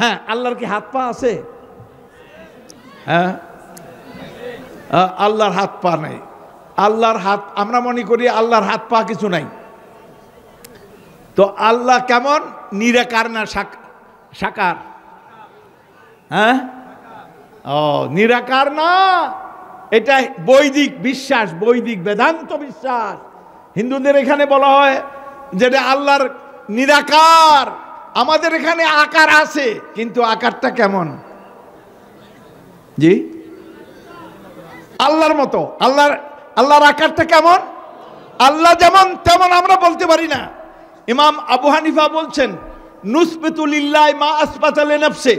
হ্যাঁ আল্লাহর কি হাত পা আছে হ্যাঁ আল্লাহর হাত পা নাই আল্লাহর হাত আমরা মনে করি আল্লাহর হাত পা কিছু নাই তো আল্লাহ কেমন নিরাকার না সাকার হ্যাঁ ও নিরাকার না এটা বৈদিক বিশ্বাস বৈদিক বেদান্ত বিশ্বাস হিন্দুদের এখানে বলা হয় যেটা আল্লাহর নিরাকার আমাদের এখানে আকার আছে কিন্তু আকারটা কেমন জি আল্লাহর মতো আল্লাহর আল্লাহর আকারটা কেমন আল্লাহ যেমন তেমন আমরা বলতে পারি না ইমাম আবু হানিফা বলছেন নুসবেতুলিল্লাহ মা আসপাতালে নেপসে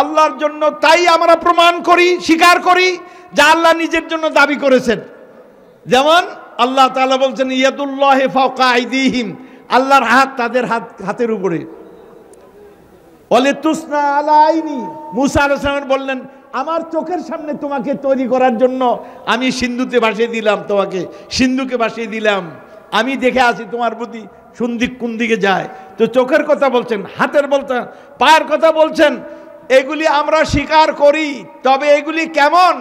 আল্লাহর জন্য তাই আমরা প্রমাণ করি স্বীকার করি যা আল্লাহ নিজের জন্য দাবি করেছেন যেমন আল্লাহ তালা বলছেন ইয়াদুল্লাহ ফাউকা আইদিহিম আল্লাহর হাত তাদের হাত হাতের উপরে বলে তুসনা আলাইনি মুসা বললেন আমার চোখের সামনে তোমাকে তৈরি করার জন্য আমি সিন্ধুতে ভাসিয়ে দিলাম তোমাকে সিন্ধুকে ভাসিয়ে দিলাম আমি দেখে আছি তোমার প্রতি সুন্দিক কোন দিকে যায় তো চোখের কথা বলছেন হাতের বলছেন পায়ের কথা বলছেন এগুলি আমরা স্বীকার করি তবে এগুলি কেমন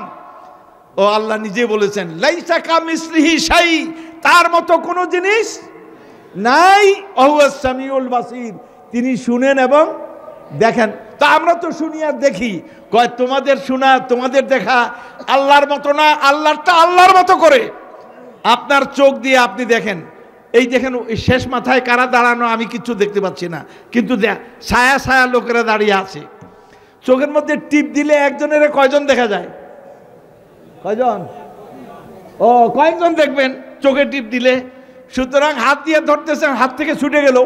ও আল্লাহ নিজে বলেছেন লাইসা কামিসলিহি সাই তার মতো কোনো জিনিস নাই সামিউল বাসির তিনি শুনেন এবং দেখেন তা আমরা তো শুনি আর দেখি কয় তোমাদের শোনা তোমাদের দেখা আল্লাহর মতো না আল্লাহটা আল্লাহর মতো করে আপনার চোখ দিয়ে আপনি দেখেন এই দেখেন শেষ মাথায় কারা দাঁড়ানো আমি কিছু দেখতে পাচ্ছি না কিন্তু ছায়া ছায়া লোকেরা দাঁড়িয়ে আছে চোখের মধ্যে টিপ দিলে একজনের কয়জন দেখা যায় কয়জন ও কয়েকজন দেখবেন চোখে টিপ দিলে সুতরাং হাত দিয়ে ধরতেছেন হাত থেকে ছুটে গেল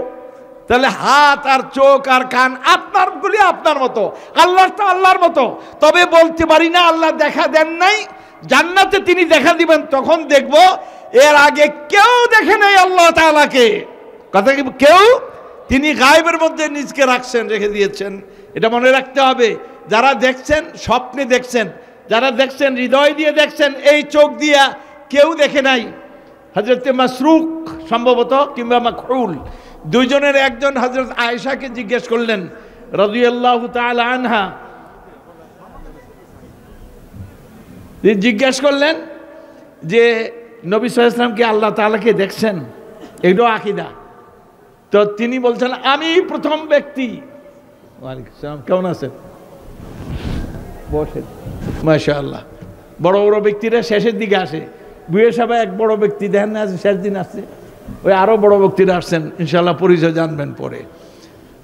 তাহলে হাত আর চোখ আর কান আপনার গুলি আপনার মতো আল্লাহ তো আল্লাহর মতো তবে বলতে পারি না আল্লাহ দেখা দেন নাই জান্নাতে তিনি দেখা দিবেন তখন দেখব এর আগে কেউ দেখে নাই আল্লাহ তালাকে কথা কি কেউ তিনি গায়েবের মধ্যে নিজকে রাখছেন রেখে দিয়েছেন এটা মনে রাখতে হবে যারা দেখছেন স্বপ্নে দেখছেন যারা দেখছেন হৃদয় দিয়ে দেখছেন এই চোখ দিয়া কেউ দেখে নাই হজরতে মাসরুক সম্ভবত কিংবা খুল দুইজনের একজন হজরত আয়েশাকে জিজ্ঞেস করলেন রাদিয়াল্লাহু তাআলা আনহা জিজ্ঞেস করলেন যে নবী কি আল্লাহ তালাকে দেখছেন এটাও আকীদা তো তিনি বলছেন আমি প্রথম ব্যক্তি কেমন আছেন বসে মাশাআল্লাহ আল্লাহ বড় বড় ব্যক্তিরা শেষের দিকে আসে বুয়ে সাহেব এক বড় ব্যক্তি দেখেন না শেষ দিন আসছে ওই আরও বড় বক্তিরা আসছেন ইনশাল্লাহ পরিচয় জানবেন পরে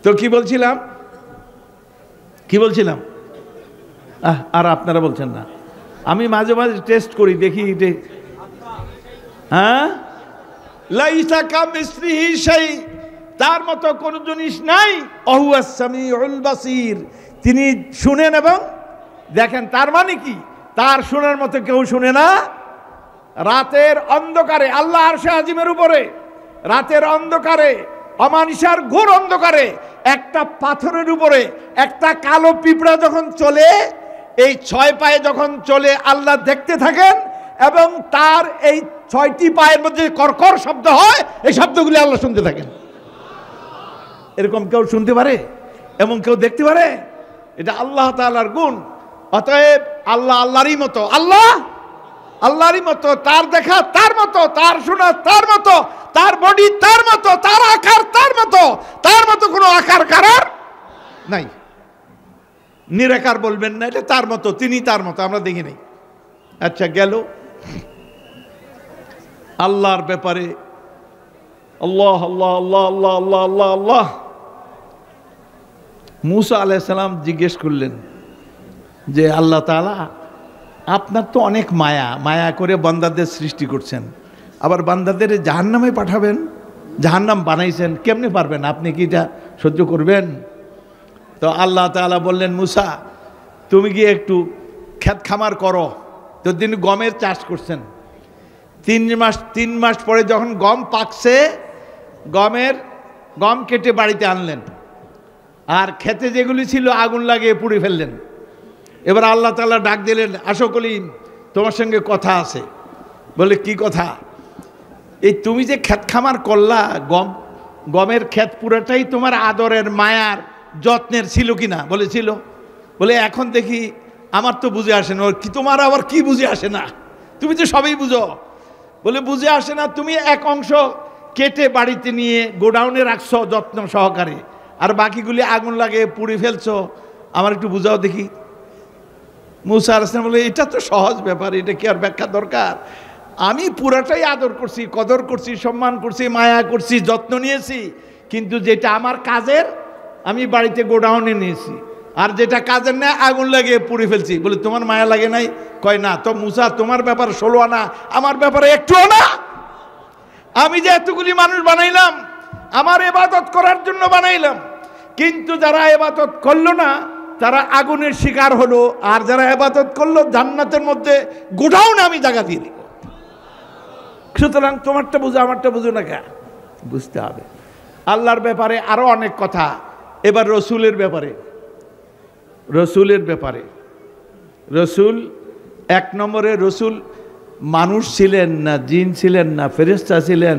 তো কি বলছিলাম কি বলছিলাম আহ আর আপনারা বলছেন না আমি মাঝে মাঝে টেস্ট করি দেখি হ্যাঁ লাইসা কামিস্ত্রি সেই তার মতো কোনো জিনিস নাই অহুয়াসামি বাসির তিনি শুনেন এবং দেখেন তার মানে কি তার শোনার মতো কেউ শুনে না রাতের অন্ধকারে আল্লাহ আর আজিমের উপরে রাতের অন্ধকারে অমানিসার ঘোর অন্ধকারে একটা পাথরের উপরে একটা কালো পিঁপড়া যখন চলে এই ছয় পায়ে যখন চলে আল্লাহ দেখতে থাকেন এবং তার এই ছয়টি পায়ের মধ্যে কর্কর শব্দ হয় এই শব্দগুলি আল্লাহ শুনতে থাকেন এরকম কেউ শুনতে পারে এবং কেউ দেখতে পারে এটা আল্লাহ তালার গুণ অতএব আল্লাহ আল্লাহরই মতো আল্লাহ আল্লাহরই মতো তার দেখা তার মতো তার শোনা তার মতো তার বডি তার মতো তার আকার তার মতো তার মতো কোনো আকার কারার নাই নিরাকার বলবেন না এটা তার মতো তিনি তার মতো আমরা দেখি নাই আচ্ছা গেল আল্লাহর ব্যাপারে আল্লাহ আল্লাহ আল্লাহ আল্লাহ আল্লাহ আল্লাহ আল্লাহ মুসা আলাইসালাম জিজ্ঞেস করলেন যে আল্লাহ তালা আপনার তো অনেক মায়া মায়া করে বান্দাদের সৃষ্টি করছেন আবার বান্দাদের নামে পাঠাবেন নাম বানাইছেন কেমনে পারবেন আপনি কি এটা সহ্য করবেন তো আল্লাহ তালা বললেন মুসা তুমি গিয়ে একটু খ্যাত খামার করো তো তিনি গমের চাষ করছেন তিন মাস তিন মাস পরে যখন গম পাকছে গমের গম কেটে বাড়িতে আনলেন আর খেতে যেগুলি ছিল আগুন লাগিয়ে পুড়ে ফেললেন এবার আল্লাহ তালা ডাক দিলেন আশো কলিম তোমার সঙ্গে কথা আছে বলে কি কথা এই তুমি যে খ্যাত খামার করলা গম গমের খ্যাত পুরাটাই তোমার আদরের মায়ার যত্নের ছিল কি না বলেছিল বলে এখন দেখি আমার তো বুঝে আসে না কি তোমার আবার কি বুঝে আসে না তুমি তো সবই বুঝো বলে বুঝে আসে না তুমি এক অংশ কেটে বাড়িতে নিয়ে গোডাউনে রাখছো যত্ন সহকারে আর বাকিগুলি আগুন লাগে পুড়ে ফেলছ আমার একটু বুঝাও দেখি মুসা আলাইসলাম বলে এটা তো সহজ ব্যাপার এটা কি আর ব্যাখ্যা দরকার আমি পুরাটাই আদর করছি কদর করছি সম্মান করছি মায়া করছি যত্ন নিয়েছি কিন্তু যেটা আমার কাজের আমি বাড়িতে গোডাউনে নিয়েছি আর যেটা কাজের না আগুন লাগিয়ে পুড়ে ফেলছি বলে তোমার মায়া লাগে নাই কয় না তো মুসা তোমার ব্যাপার ষোলো আনা আমার ব্যাপারে একটুও না আমি যে এতগুলি মানুষ বানাইলাম আমার এবাদত করার জন্য বানাইলাম কিন্তু যারা এবাদত করলো না তারা আগুনের শিকার হলো আর যারা হেফাজত করলো জান্নাতের মধ্যে গোডাউনে আমি জায়গা দিয়ে দিব সুতরাং তোমারটা বুঝো আমারটা বুঝো না কে বুঝতে হবে আল্লাহর ব্যাপারে আরও অনেক কথা এবার রসুলের ব্যাপারে রসুলের ব্যাপারে রসুল এক নম্বরে রসুল মানুষ ছিলেন না জিন ছিলেন না ফেরেস্তা ছিলেন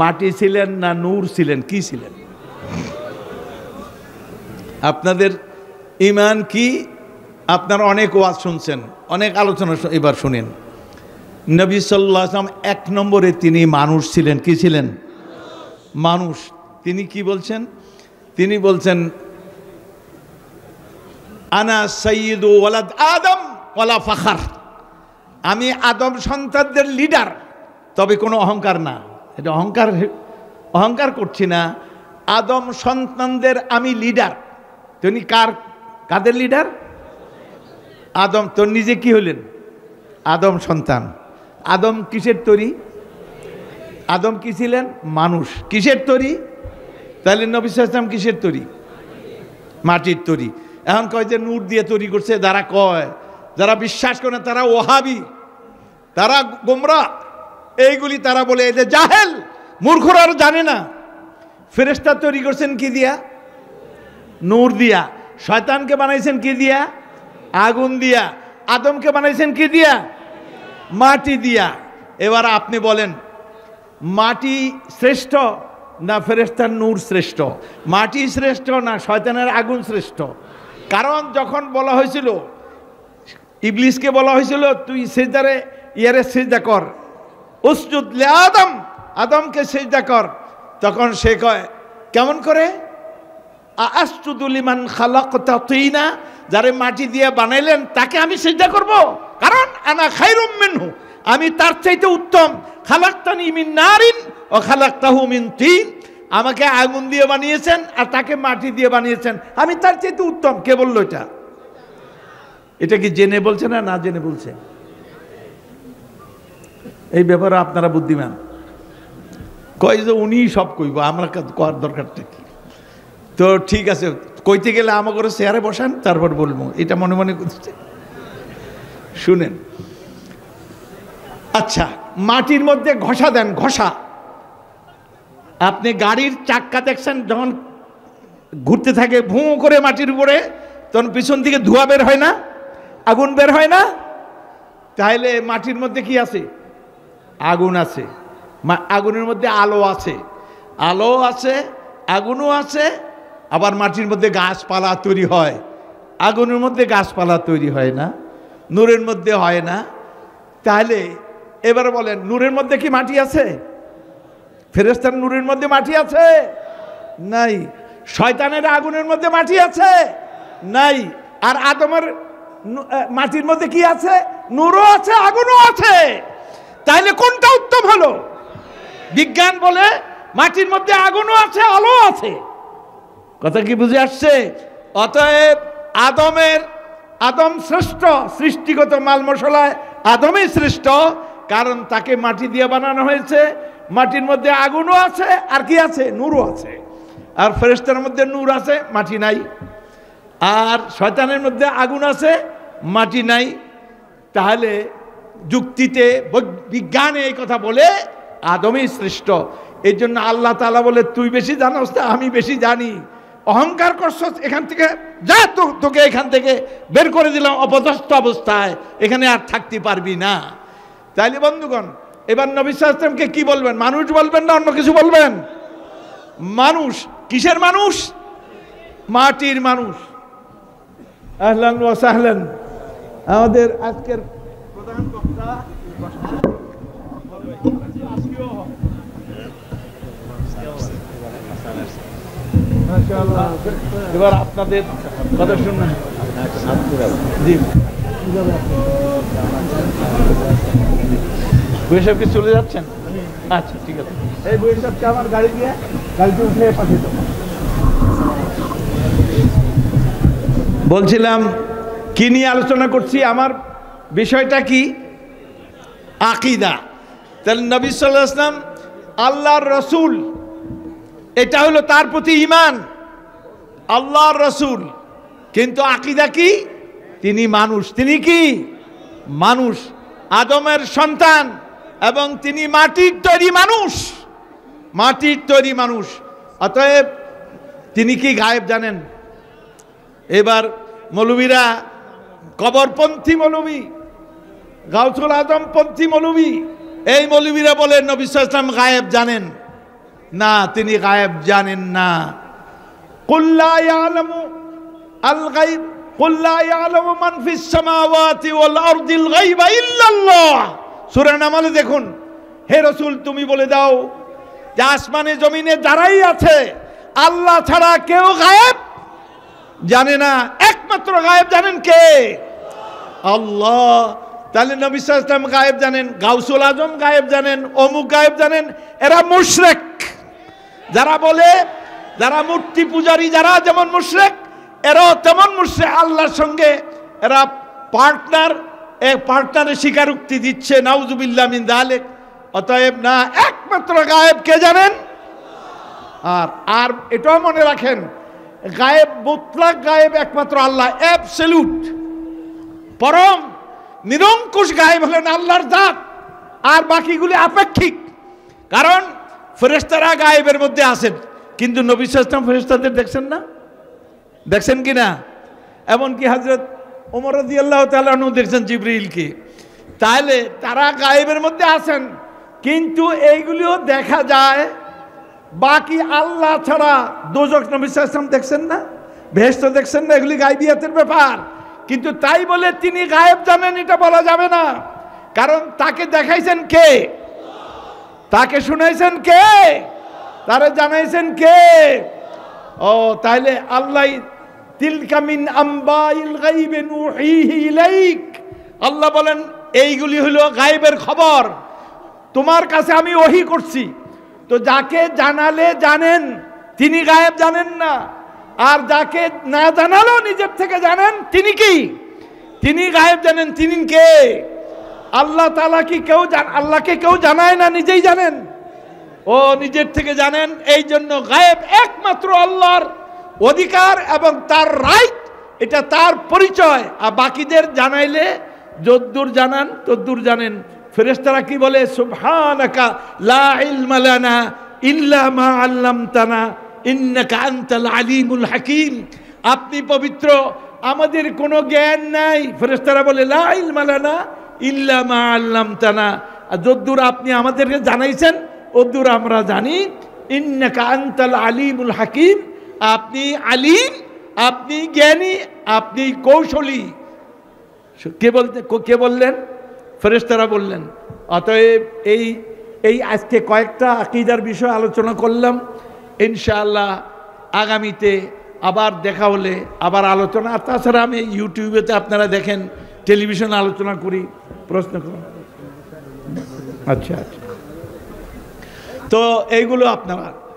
মাটি ছিলেন না নূর ছিলেন কি ছিলেন আপনাদের ইমান কি আপনার অনেক ওয়াজ শুনছেন অনেক আলোচনা এবার শুনেন নবী সাল্লাহ আসলাম এক নম্বরে তিনি মানুষ ছিলেন কি ছিলেন মানুষ তিনি কি বলছেন তিনি বলছেন আনা সঈদ ওয়ালাদ আদম ওয়ালা ফাখার আমি আদম সন্তানদের লিডার তবে কোনো অহংকার না এটা অহংকার অহংকার করছি না আদম সন্তানদের আমি লিডার তিনি কার কাদের লিডার আদম তোর নিজে কি হলেন আদম সন্তান আদম কিসের তরি আদম কি ছিলেন মানুষ কিসের তরি তাহলে নবিসাম কিসের তরি মাটির তরি এখন কয় যে নূর দিয়ে তৈরি করছে যারা কয় যারা বিশ্বাস করে তারা ওহাবি তারা গোমরা এইগুলি তারা বলে এদের জাহেল মূর্খরা আর জানে না ফেরেস্তা তৈরি করছেন কি দিয়া নূর দিয়া শয়তানকে বানাইছেন কি দিয়া আগুন দিয়া আদমকে বানাইছেন কি দিয়া মাটি দিয়া এবার আপনি বলেন মাটি শ্রেষ্ঠ না ফেরেস্তার নূর শ্রেষ্ঠ মাটি শ্রেষ্ঠ না শয়তানের আগুন শ্রেষ্ঠ কারণ যখন বলা হয়েছিল ইবলিশকে বলা হয়েছিল তুই সেজারে ইয়ারে সেজা কর উসুদ লে আদম আদমকে সেজা কর তখন সে কয় কেমন করে আস্তুদুলিমান খালাক তিনা যারে মাটি দিয়ে বানাইলেন তাকে আমি সেটা করব কারণ আনা খাইরুম মিনহু আমি তার চাইতে উত্তম খালাক্তানি মিন নারিন ও খালাক্তাহু মিন তিন আমাকে আগুন দিয়ে বানিয়েছেন আর তাকে মাটি দিয়ে বানিয়েছেন আমি তার চাইতে উত্তম কে বলল এটা এটা কি জেনে বলছে না না জেনে বলছে এই ব্যাপারে আপনারা বুদ্ধিমান কয় যে উনি সব কইব আমরা কাজ করার দরকারটা কি তো ঠিক আছে কইতে গেলে আমাকে চেয়ারে বসান তারপর বলবো এটা মনে মনে করতে শুনেন আচ্ছা মাটির মধ্যে ঘষা দেন ঘষা আপনি গাড়ির চাক্কা দেখছেন যখন ঘুরতে থাকে ভুঁ করে মাটির উপরে তখন পিছন থেকে ধোয়া বের হয় না আগুন বের হয় না তাহলে মাটির মধ্যে কি আছে আগুন আছে আগুনের মধ্যে আলো আছে আলো আছে আগুনও আছে আবার মাটির মধ্যে গাছপালা তৈরি হয় আগুনের মধ্যে গাছপালা তৈরি হয় না নূরের মধ্যে হয় না তাহলে এবার বলেন নূরের মধ্যে কি মাটি আছে ফেরেস্তার নূরের মধ্যে মাটি আছে নাই শয়তানের আগুনের মধ্যে মাটি আছে নাই আর আদমের মাটির মধ্যে কি আছে নূরও আছে আগুনও আছে তাহলে কোনটা উত্তম হলো বিজ্ঞান বলে মাটির মধ্যে আগুনও আছে আলো আছে কথা কি বুঝে আসছে অতএব আদমের আদম শ্রেষ্ঠ সৃষ্টিগত মাল মশলায় আদমই শ্রেষ্ঠ কারণ তাকে মাটি দিয়ে বানানো হয়েছে মাটির মধ্যে আগুনও আছে আর কি আছে নূরও আছে আর ফেরেস্তার মধ্যে নূর আছে মাটি নাই আর শয়তানের মধ্যে আগুন আছে মাটি নাই তাহলে যুক্তিতে বিজ্ঞানে এই কথা বলে আদমই শ্রেষ্ঠ এই জন্য আল্লাহ তালা বলে তুই বেশি জানোস তা আমি বেশি জানি অহংকার করছ এখান থেকে যা তোকে এখান থেকে বের করে দিলাম অপদস্থ অবস্থায় এখানে আর থাকতে পারবি না তাইলে বন্ধুগণ এবার নবী সালামকে কি বলবেন মানুষ বলবেন না অন্য কিছু বলবেন মানুষ কিসের মানুষ মাটির মানুষ আহলান আমাদের আজকের প্রধান বক্তা এবার আপনাদের কথা শুনুন বৈশাখ কি চলে যাচ্ছেন আচ্ছা ঠিক আছে এই বৈশাখকে আমার গাড়ি দিয়ে গাড়িতে উঠে পাঠিয়ে দেবো বলছিলাম কি নিয়ে আলোচনা করছি আমার বিষয়টা কি আকিদা তাহলে নবী সাল্লাহ আসলাম আল্লাহর রসুল এটা হলো তার প্রতি ইমান আল্লাহর রসুল কিন্তু আকিদা কি তিনি মানুষ তিনি কি মানুষ আদমের সন্তান এবং তিনি মাটির তৈরি মানুষ মাটির তৈরি মানুষ অতএব তিনি কি গায়েব জানেন এবার মৌলবীরা কবরপন্থী মৌলবী গাউসুল পন্থী মৌলবী এই মৌলবীরা বলেন নবী ইসলাম গায়েব জানেন না তিনি গায়েব জানেন না নামালে দেখুন হে রসুল তুমি বলে দাও যে আসমানে জমিনে দাঁড়াই আছে আল্লাহ ছাড়া কেউ গায়েব জানে না একমাত্র গায়েব জানেন কে আল্লাহ তাহলে নবিশ্বাস গায়েব জানেন গাউসুল আজম গায়েব জানেন অমুক গায়েব জানেন এরা মুশরেক যারা বলে যারা মূর্তি পূজারী যারা যেমন মুশ্রেক এরাও তেমন মুশ্রেক আল্লাহর সঙ্গে এরা পার্টনার এক পার্টনারের স্বীকারোক্তি দিচ্ছে নাউজুবিল্লাহ মিন দালেক অতএব না একমাত্র গায়েব কে জানেন আর আর এটাও মনে রাখেন গায়েব মুতলাক গায়েব একমাত্র আল্লাহ অ্যাবসেলুট পরম নিরঙ্কুশ গায়েব হলেন আল্লাহর দাঁত আর বাকিগুলি আপেক্ষিক কারণ ফেরেস্তারা গায়েবের মধ্যে আসেন কিন্তু নবী সালাম ফেরেস্তাদের দেখছেন না দেখছেন কি না এমনকি হাজরত ওমর রাজিয়াল্লাহ আল্লাহ তালু দেখছেন জিবরিলকে তাহলে তারা গায়েবের মধ্যে আসেন কিন্তু এইগুলিও দেখা যায় বাকি আল্লাহ ছাড়া দোজক নবী সালাম দেখছেন না ভেস্ত দেখছেন না এগুলি গাইবিয়াতের ব্যাপার কিন্তু তাই বলে তিনি গায়েব জানেন এটা বলা যাবে না কারণ তাকে দেখাইছেন কে তাকে শুনাইছেন কে তারে জানাইছেন কে ও তাহলে আল্লাহ তিলকামিন আম্বাইল গাইবে ইলাইক আল্লাহ বলেন এইগুলি হলো গাইবের খবর তোমার কাছে আমি ওহি করছি তো যাকে জানালে জানেন তিনি গায়েব জানেন না আর যাকে না জানালো নিজের থেকে জানেন তিনি কি তিনি গায়েব জানেন তিনি কে আল্লাহ তালা কি কেউ আল্লাহকে কেউ জানায় না নিজেই জানেন ও নিজের থেকে জানেন এই জন্য গায়েব একমাত্র আল্লাহর অধিকার এবং তার রাইট এটা তার পরিচয় আর বাকিদের জানাইলে যদ্দুর জানান তদ্দুর জানেন ফেরেস্তারা কি বলে আল্লামতানা আলিমুল হাকিম আপনি পবিত্র আমাদের কোনো জ্ঞান নাই ফেরেস্তারা বলে লা মালানা ইল্লা মা আল্লাম তানা যদ্দুর আপনি আমাদেরকে জানাইছেন অদ্দুর আমরা জানি ইন্নাকা আন্তাল আলিমুল হাকিম আপনি আলিম আপনি জ্ঞানী আপনি কৌশলী কে বলতে কে বললেন ফেরেস্তারা বললেন অতএব এই এই আজকে কয়েকটা আকিদার বিষয় আলোচনা করলাম ইনশাআল্লাহ আগামীতে আবার দেখা হলে আবার আলোচনা আর তাছাড়া আমি ইউটিউবেতে আপনারা দেখেন টেলিভিশন আলোচনা করি প্রশ্ন কর আচ্ছা আচ্ছা তো এইগুলো আপনারা